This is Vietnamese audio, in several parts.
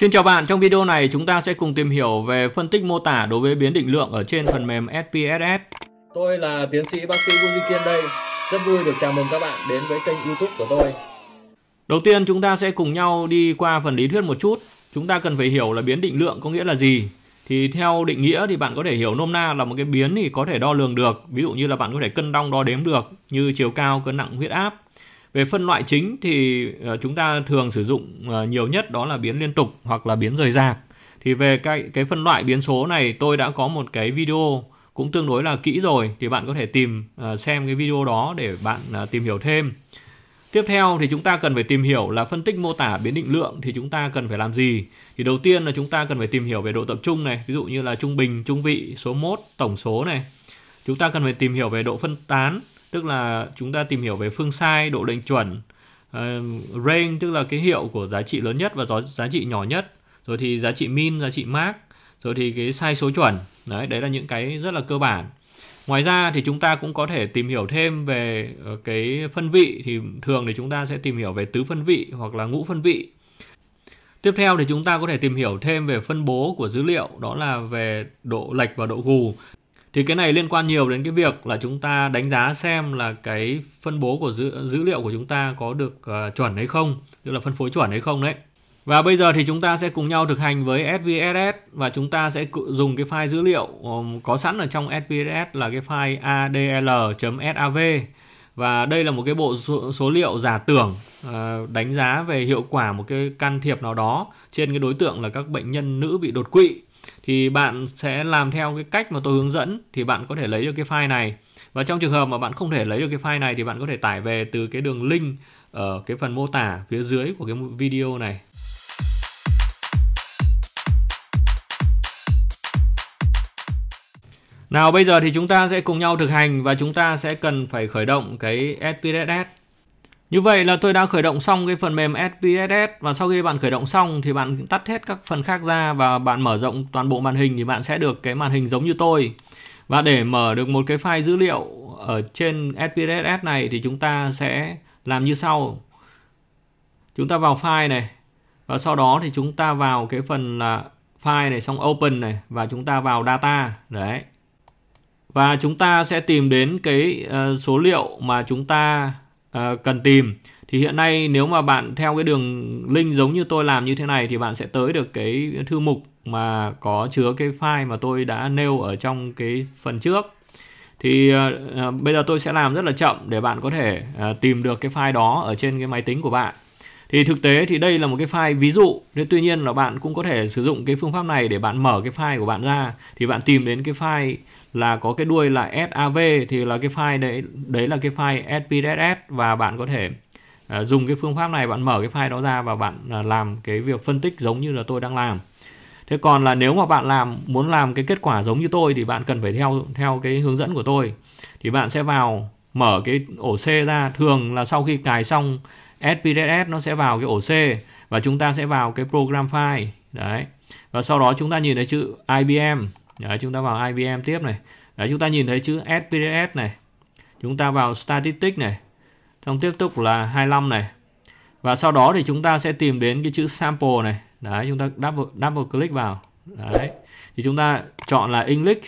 Xin chào bạn, trong video này chúng ta sẽ cùng tìm hiểu về phân tích mô tả đối với biến định lượng ở trên phần mềm SPSS. Tôi là tiến sĩ bác sĩ Vũ Duy Kiên đây. Rất vui được chào mừng các bạn đến với kênh YouTube của tôi. Đầu tiên chúng ta sẽ cùng nhau đi qua phần lý thuyết một chút. Chúng ta cần phải hiểu là biến định lượng có nghĩa là gì. Thì theo định nghĩa thì bạn có thể hiểu nôm na là một cái biến thì có thể đo lường được, ví dụ như là bạn có thể cân đong đo đếm được như chiều cao, cân nặng, huyết áp về phân loại chính thì ờ, chúng ta thường sử dụng ờ, nhiều nhất đó là biến liên tục hoặc là biến rời rạc thì về cái cái phân loại biến số này tôi đã có một cái video cũng tương đối là kỹ rồi thì bạn có thể tìm ờ, xem cái video đó để bạn tìm hiểu thêm Tiếp theo thì chúng ta cần phải tìm hiểu là phân tích mô tả biến định lượng thì chúng ta cần phải làm gì? Thì đầu tiên là chúng ta cần phải tìm hiểu về độ tập trung này, ví dụ như là trung bình, trung vị, số mốt, tổng số này. Chúng ta cần phải tìm hiểu về độ phân tán, tức là chúng ta tìm hiểu về phương sai độ lệnh chuẩn uh, range tức là cái hiệu của giá trị lớn nhất và giá, giá trị nhỏ nhất rồi thì giá trị min giá trị max rồi thì cái sai số chuẩn đấy đấy là những cái rất là cơ bản ngoài ra thì chúng ta cũng có thể tìm hiểu thêm về ờ, cái phân vị thì thường thì chúng ta sẽ tìm hiểu về tứ phân vị hoặc là ngũ phân vị tiếp theo thì chúng ta có thể tìm hiểu thêm về phân bố của dữ liệu đó là về độ lệch và độ gù thì cái này liên quan nhiều đến cái việc là chúng ta đánh giá xem là cái phân bố của dữ, dữ liệu của chúng ta có được uh, chuẩn hay không tức là phân phối chuẩn hay không đấy và bây giờ thì chúng ta sẽ cùng nhau thực hành với SPSS và chúng ta sẽ dùng cái file dữ liệu có sẵn ở trong SPSS là cái file adl.sav và đây là một cái bộ số liệu giả tưởng ờ, đánh giá về hiệu quả một cái can thiệp nào đó trên cái đối tượng là các bệnh nhân nữ bị đột quỵ thì bạn sẽ làm theo cái cách mà tôi hướng dẫn thì bạn có thể lấy được cái file này và trong trường hợp mà bạn không thể lấy được cái file này thì bạn có thể tải về từ cái đường link ở cái phần mô tả phía dưới của cái video này Nào bây giờ thì chúng ta sẽ cùng nhau thực hành và chúng ta sẽ cần phải khởi động cái SPSS như vậy là tôi đã khởi động xong cái phần mềm SPSS và sau khi bạn khởi động xong thì bạn tắt hết các phần khác ra và bạn mở rộng toàn bộ màn hình thì bạn sẽ được cái màn hình giống như tôi. Và để mở được một cái file dữ liệu ở trên SPSS này thì chúng ta sẽ làm như sau. Chúng ta vào file này và sau đó thì chúng ta vào cái phần là file này xong open này và chúng ta vào data đấy. Và chúng ta sẽ tìm đến cái ờ, số liệu mà chúng ta Ờ, cần tìm thì hiện nay nếu mà bạn theo cái đường link giống như tôi làm như thế này thì bạn sẽ tới được cái thư mục mà có chứa cái file mà tôi đã nêu ở trong cái phần trước thì à, bây giờ tôi sẽ làm rất là chậm để bạn có thể à, tìm được cái file đó ở trên cái máy tính của bạn thì thực tế thì đây là một cái file ví dụ thế tuy nhiên là bạn cũng có thể sử dụng cái phương pháp này để bạn mở cái file của bạn ra thì bạn tìm đến cái file là có cái đuôi là sav thì là cái file đấy đấy là cái file spss và bạn có thể uh, dùng cái phương pháp này bạn mở cái file đó ra và bạn uh, làm cái việc phân tích giống như là tôi đang làm thế còn là nếu mà bạn làm muốn làm cái kết quả giống như tôi thì bạn cần phải theo theo cái hướng dẫn của tôi thì bạn sẽ vào mở cái ổ C ra thường là sau khi cài xong SPSS nó sẽ vào cái ổ C và chúng ta sẽ vào cái program file đấy và sau đó chúng ta nhìn thấy chữ IBM đấy chúng ta vào IBM tiếp này đấy chúng ta nhìn thấy chữ SPSS này chúng ta vào statistics này xong tiếp tục là 25 này và sau đó thì chúng ta sẽ tìm đến cái chữ sample này đấy chúng ta double, double click vào đấy thì chúng ta chọn là English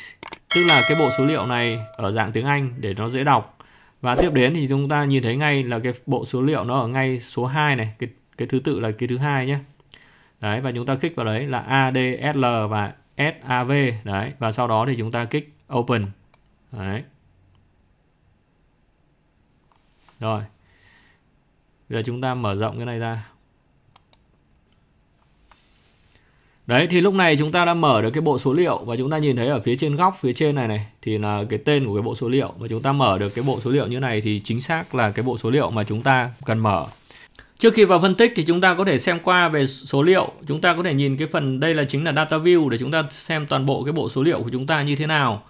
tức là cái bộ số liệu này ở dạng tiếng Anh để nó dễ đọc và tiếp đến thì chúng ta nhìn thấy ngay là cái bộ số liệu nó ở ngay số 2 này cái, cái thứ tự là cái thứ hai nhé đấy và chúng ta kích vào đấy là ADSL và SAV đấy và sau đó thì chúng ta kích open đấy rồi giờ chúng ta mở rộng cái này ra Đấy thì lúc này chúng ta đã mở được cái bộ số liệu và chúng ta nhìn thấy ở phía trên góc phía trên này này thì là cái tên của cái bộ số liệu và chúng ta mở được cái bộ số liệu như này thì chính xác là cái bộ số liệu mà chúng ta cần mở. Trước khi vào phân tích thì chúng ta có thể xem qua về số liệu, chúng ta có thể nhìn cái phần đây là chính là data view để chúng ta xem toàn bộ cái bộ số liệu của chúng ta như thế nào.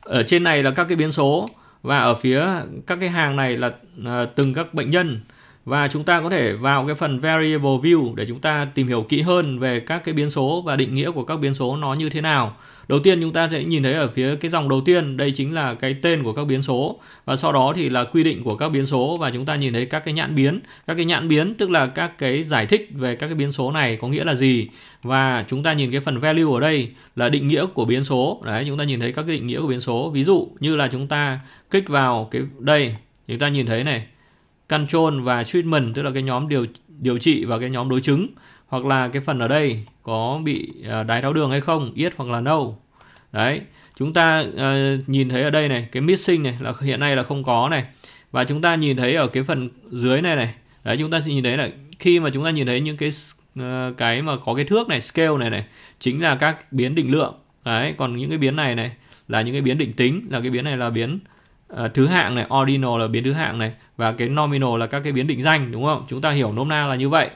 Ở trên này là các cái biến số và ở phía các cái hàng này là à, từng các bệnh nhân và chúng ta có thể vào cái phần variable view để chúng ta tìm hiểu kỹ hơn về các cái biến số và định nghĩa của các biến số nó như thế nào. Đầu tiên chúng ta sẽ nhìn thấy ở phía cái dòng đầu tiên đây chính là cái tên của các biến số và sau đó thì là quy định của các biến số và chúng ta nhìn thấy các cái nhãn biến. Các cái nhãn biến tức là các cái giải thích về các cái biến số này có nghĩa là gì. Và chúng ta nhìn cái phần value ở đây là định nghĩa của biến số. Đấy chúng ta nhìn thấy các cái định nghĩa của biến số. Ví dụ như là chúng ta click vào cái đây chúng ta nhìn thấy này control và treatment tức là cái nhóm điều điều trị và cái nhóm đối chứng hoặc là cái phần ở đây có bị à, đái tháo đường hay không yết hoặc là no đấy chúng ta uh, nhìn thấy ở đây này cái missing này là hiện nay là không có này và chúng ta nhìn thấy ở cái phần dưới này này đấy chúng ta sẽ nhìn thấy là khi mà chúng ta nhìn thấy những cái à, cái mà có cái thước này scale này này chính là các biến định lượng đấy còn những cái biến này này là những cái biến định tính là cái biến này là biến Ờ, thứ hạng này ordinal là biến thứ hạng này và cái nominal là các cái biến định danh đúng không chúng ta hiểu nôm na là như vậy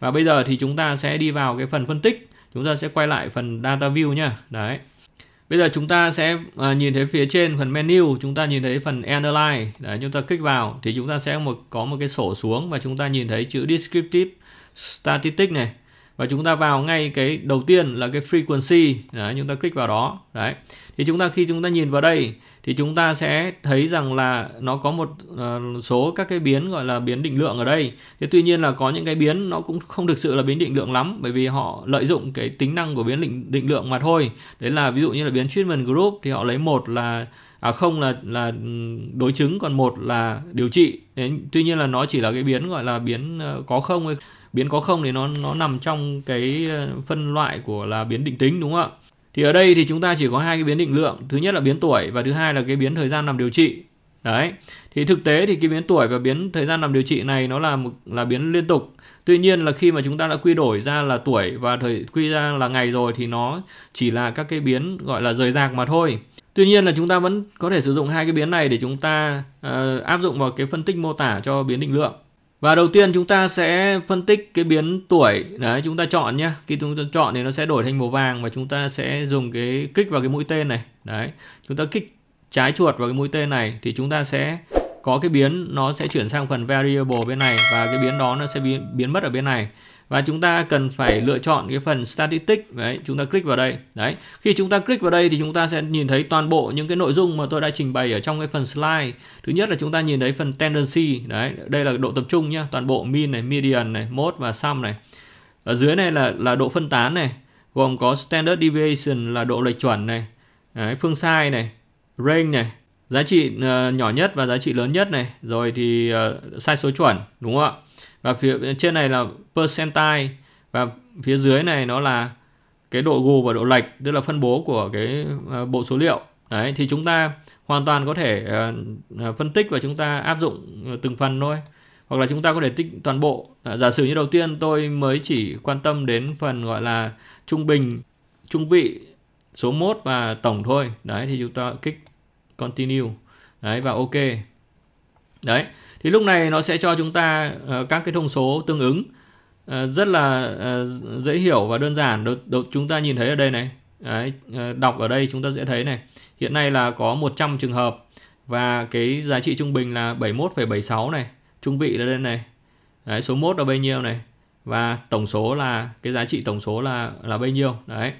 và bây giờ thì chúng ta sẽ đi vào cái phần phân tích chúng ta sẽ quay lại phần data view nhá đấy bây giờ chúng ta sẽ ờ, nhìn thấy phía trên phần menu chúng ta nhìn thấy phần analyze đấy chúng ta kích vào thì chúng ta sẽ một có một cái sổ xuống và chúng ta nhìn thấy chữ descriptive statistic này và chúng ta vào ngay cái đầu tiên là cái frequency đấy, chúng ta click vào đó đấy thì chúng ta khi chúng ta nhìn vào đây thì chúng ta sẽ thấy rằng là nó có một ờ, số các cái biến gọi là biến định lượng ở đây thế tuy nhiên là có những cái biến nó cũng không thực sự là biến định lượng lắm bởi vì họ lợi dụng cái tính năng của biến định, định lượng mà thôi đấy là ví dụ như là biến treatment group thì họ lấy một là à không là là ừ, đối chứng còn một là điều trị Đấy, tuy nhiên là nó chỉ là cái biến gọi là biến ờ, có không biến có không thì nó nó nằm trong cái ờ, phân loại của là biến định tính đúng không ạ thì ở đây thì chúng ta chỉ có hai cái biến định lượng thứ nhất là biến tuổi và thứ hai là cái biến thời gian nằm điều trị đấy thì thực tế thì cái biến tuổi và biến thời gian nằm điều trị này nó là một là biến liên tục tuy nhiên là khi mà chúng ta đã quy đổi ra là tuổi và thời quy ra là ngày rồi thì nó chỉ là các cái biến gọi là rời rạc mà thôi tuy nhiên là chúng ta vẫn có thể sử dụng hai cái biến này để chúng ta uh, áp dụng vào cái phân tích mô tả cho biến định lượng và đầu tiên chúng ta sẽ phân tích cái biến tuổi đấy chúng ta chọn nhé. Khi chúng ta chọn thì nó sẽ đổi thành màu vàng và chúng ta sẽ dùng cái kích vào cái mũi tên này. Đấy, chúng ta kích trái chuột vào cái mũi tên này thì chúng ta sẽ có cái biến nó sẽ chuyển sang phần variable bên này và cái biến đó nó sẽ biến, biến mất ở bên này và chúng ta cần phải lựa chọn cái phần statistics đấy chúng ta click vào đây đấy khi chúng ta click vào đây thì chúng ta sẽ nhìn thấy toàn bộ những cái nội dung mà tôi đã trình bày ở trong cái phần slide thứ nhất là chúng ta nhìn thấy phần tendency đấy đây là độ tập trung nhá toàn bộ min này median này mode và sum này ở dưới này là là độ phân tán này gồm có standard deviation là độ lệch chuẩn này đấy, phương sai này range này giá trị uh, nhỏ nhất và giá trị lớn nhất này rồi thì uh, sai số chuẩn đúng không ạ và phía trên này là percentile và phía dưới này nó là cái độ gù và độ lệch tức là phân bố của cái ờ, bộ số liệu đấy thì chúng ta hoàn toàn có thể ờ, ờ, phân tích và chúng ta áp dụng từng phần thôi hoặc là chúng ta có thể tích toàn bộ giả sử như đầu tiên tôi mới chỉ quan tâm đến phần gọi là trung bình trung vị số 1 và tổng thôi đấy thì chúng ta kích continue đấy và ok đấy thì lúc này nó sẽ cho chúng ta ờ, các cái thông số tương ứng ờ, rất là ờ, dễ hiểu và đơn giản đầu, đầu, chúng ta nhìn thấy ở đây này Đấy, đọc ở đây chúng ta sẽ thấy này hiện nay là có 100 trường hợp và cái giá trị trung bình là 71,76 này trung vị là đây này đấy, số mốt là bao nhiêu này và tổng số là cái giá trị tổng số là là bao nhiêu đấy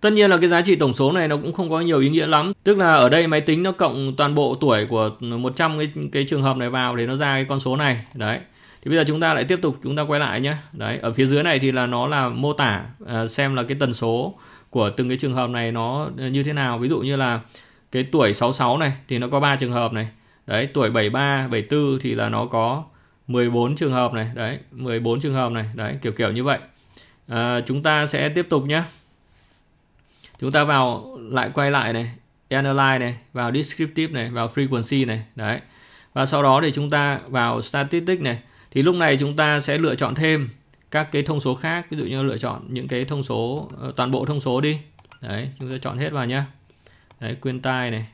Tất nhiên là cái giá trị tổng số này nó cũng không có nhiều ý nghĩa lắm. Tức là ở đây máy tính nó cộng toàn bộ tuổi của 100 cái, cái trường hợp này vào để nó ra cái con số này. Đấy. Thì bây giờ chúng ta lại tiếp tục chúng ta quay lại nhé. Đấy, ở phía dưới này thì là nó là mô tả ờ, xem là cái tần số của từng cái trường hợp này nó ờ, như thế nào. Ví dụ như là cái tuổi 66 này thì nó có 3 trường hợp này. Đấy, tuổi 73, 74 thì là nó có 14 trường hợp này. Đấy, 14 trường hợp này. Đấy, kiểu kiểu như vậy. À, chúng ta sẽ tiếp tục nhé chúng ta vào lại quay lại này analyze này vào descriptive này vào frequency này đấy và sau đó thì chúng ta vào statistic này thì lúc này chúng ta sẽ lựa chọn thêm các cái thông số khác ví dụ như lựa chọn những cái thông số ờ, toàn bộ thông số đi đấy chúng ta chọn hết vào nhá đấy quyên tai này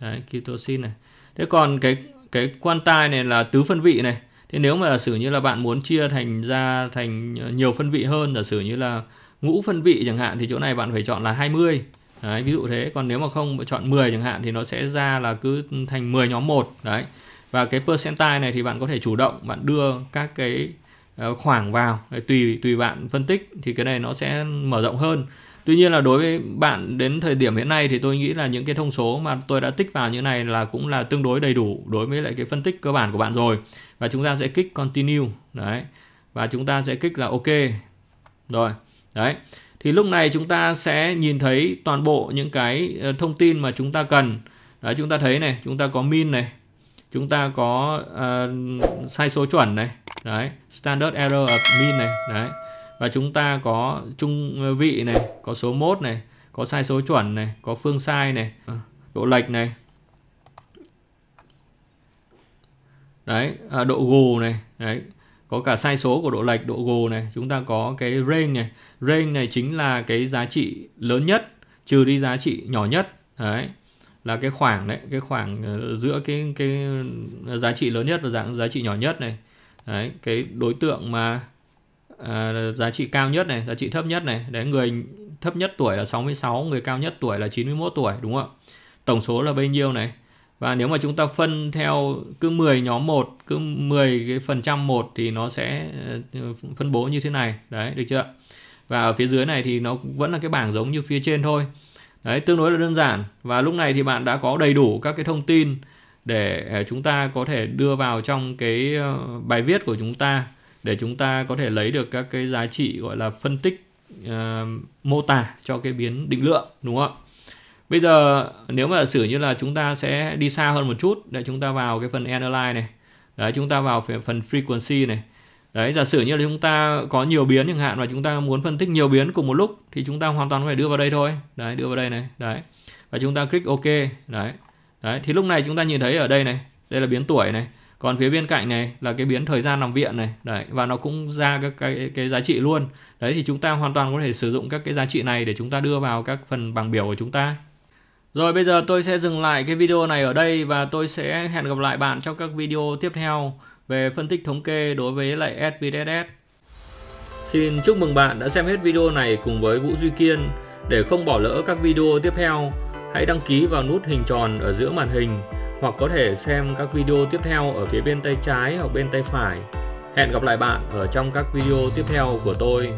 đấy ketosin này thế còn cái cái quan tai này là tứ phân vị này thế nếu mà giả sử như là bạn muốn chia thành ra thành ờ, nhiều phân vị hơn giả sử như là ngũ phân vị chẳng hạn thì chỗ này bạn phải chọn là 20 đấy, ví dụ thế còn nếu mà không chọn 10 chẳng hạn thì nó sẽ ra là cứ thành 10 nhóm một đấy và cái percentile này thì bạn có thể chủ động bạn đưa các cái ờ, khoảng vào tùy tùy bạn phân tích thì cái này nó sẽ mở rộng hơn tuy nhiên là đối với bạn đến thời điểm hiện nay thì tôi nghĩ là những cái thông số mà tôi đã tích vào như này là cũng là tương đối đầy đủ đối với lại cái phân tích cơ bản của bạn rồi và chúng ta sẽ kích continue đấy và chúng ta sẽ kích là ok rồi đấy thì lúc này chúng ta sẽ nhìn thấy toàn bộ những cái ờ, thông tin mà chúng ta cần đấy chúng ta thấy này chúng ta có min này chúng ta có uh, sai số chuẩn này đấy standard error of min này đấy và chúng ta có trung vị này có số mốt này có sai số chuẩn này có phương sai này ờ, độ lệch này đấy à, độ gù này đấy có cả sai số của độ lệch độ gồ này chúng ta có cái range này range này chính là cái giá trị lớn nhất trừ đi giá trị nhỏ nhất đấy là cái khoảng đấy cái khoảng ờ, giữa cái cái giá trị lớn nhất và dạng giá trị nhỏ nhất này đấy cái đối tượng mà à, giá trị cao nhất này giá trị thấp nhất này đấy người thấp nhất tuổi là 66 người cao nhất tuổi là 91 tuổi đúng không ạ tổng số là bao nhiêu này và nếu mà chúng ta phân theo cứ 10 nhóm một cứ 10 cái phần trăm một thì nó sẽ ờ, phân bố như thế này đấy được chưa và ở phía dưới này thì nó vẫn là cái bảng giống như phía trên thôi đấy tương đối là đơn giản và lúc này thì bạn đã có đầy đủ các cái thông tin để ờ, chúng ta có thể đưa vào trong cái ờ, bài viết của chúng ta để chúng ta có thể lấy được các cái giá trị gọi là phân tích uh, mô tả cho cái biến định lượng đúng không ạ Bây giờ nếu mà sử như là chúng ta sẽ đi xa hơn một chút để chúng ta vào cái phần Analyze này. Đấy, chúng ta vào phần Frequency này. Đấy, giả sử như là chúng ta có nhiều biến chẳng hạn và chúng ta muốn phân tích nhiều biến cùng một lúc thì chúng ta hoàn toàn có thể đưa vào đây thôi. Đấy, đưa vào đây này. Đấy. Và chúng ta click OK. Đấy. Đấy, thì lúc này chúng ta nhìn thấy ở đây này, đây là biến tuổi này. Còn phía bên cạnh này là cái biến thời gian nằm viện này. Đấy, và nó cũng ra các cái cái giá trị luôn. Đấy thì chúng ta hoàn toàn có thể sử dụng các cái giá trị này để chúng ta đưa vào các phần bảng biểu của chúng ta. Rồi bây giờ tôi sẽ dừng lại cái video này ở đây và tôi sẽ hẹn gặp lại bạn trong các video tiếp theo về phân tích thống kê đối với lại SPSS. Xin chúc mừng bạn đã xem hết video này cùng với Vũ Duy Kiên. Để không bỏ lỡ các video tiếp theo, hãy đăng ký vào nút hình tròn ở giữa màn hình hoặc có thể xem các video tiếp theo ở phía bên tay trái hoặc bên tay phải. Hẹn gặp lại bạn ở trong các video tiếp theo của tôi.